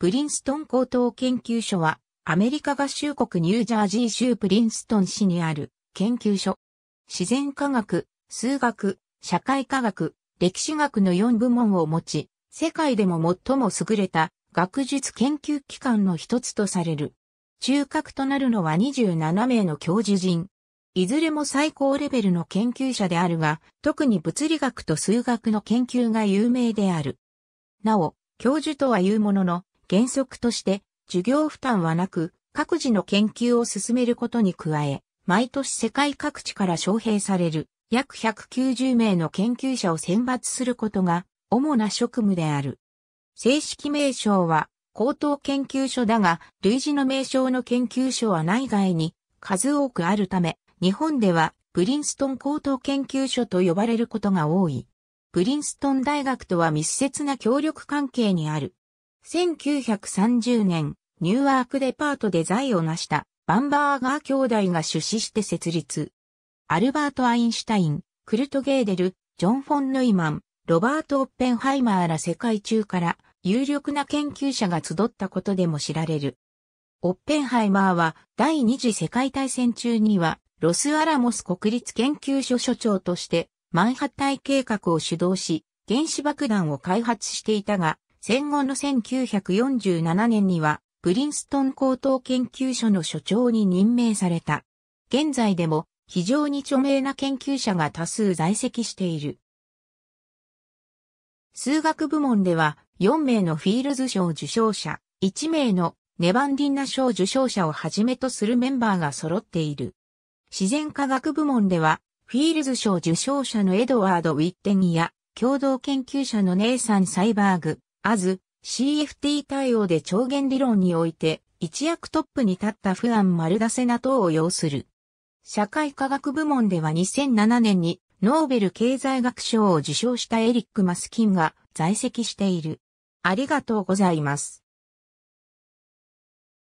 プリンストン高等研究所は、アメリカ合衆国ニュージャージー州プリンストン市にある研究所。自然科学、数学、社会科学、歴史学の4部門を持ち、世界でも最も優れた学術研究機関の一つとされる。中核となるのは27名の教授陣。いずれも最高レベルの研究者であるが、特に物理学と数学の研究が有名である。なお、教授とは言うものの、原則として、授業負担はなく、各自の研究を進めることに加え、毎年世界各地から招聘される約190名の研究者を選抜することが主な職務である。正式名称は高等研究所だが、類似の名称の研究所は内外に数多くあるため、日本ではプリンストン高等研究所と呼ばれることが多い。プリンストン大学とは密接な協力関係にある。1930年、ニューワークデパートで財を成したバンバーガー兄弟が出資して設立。アルバート・アインシュタイン、クルト・ゲーデル、ジョン・フォン・ヌイマン、ロバート・オッペンハイマーら世界中から有力な研究者が集ったことでも知られる。オッペンハイマーは第二次世界大戦中にはロスアラモス国立研究所所長としてマンハッタイ計画を主導し原子爆弾を開発していたが戦後の1947年には、プリンストン高等研究所の所長に任命された。現在でも非常に著名な研究者が多数在籍している。数学部門では4名のフィールズ賞受賞者、1名のネバンディンナ賞受賞者をはじめとするメンバーが揃っている。自然科学部門ではフィールズ賞受賞者のエドワード・ウィッテンや共同研究者のネイサン・サイバーグ、アズ、CFT 対応で超限理論において、一躍トップに立ったフアン・マルダセナ等を要する。社会科学部門では2007年にノーベル経済学賞を受賞したエリック・マスキンが在籍している。ありがとうございます。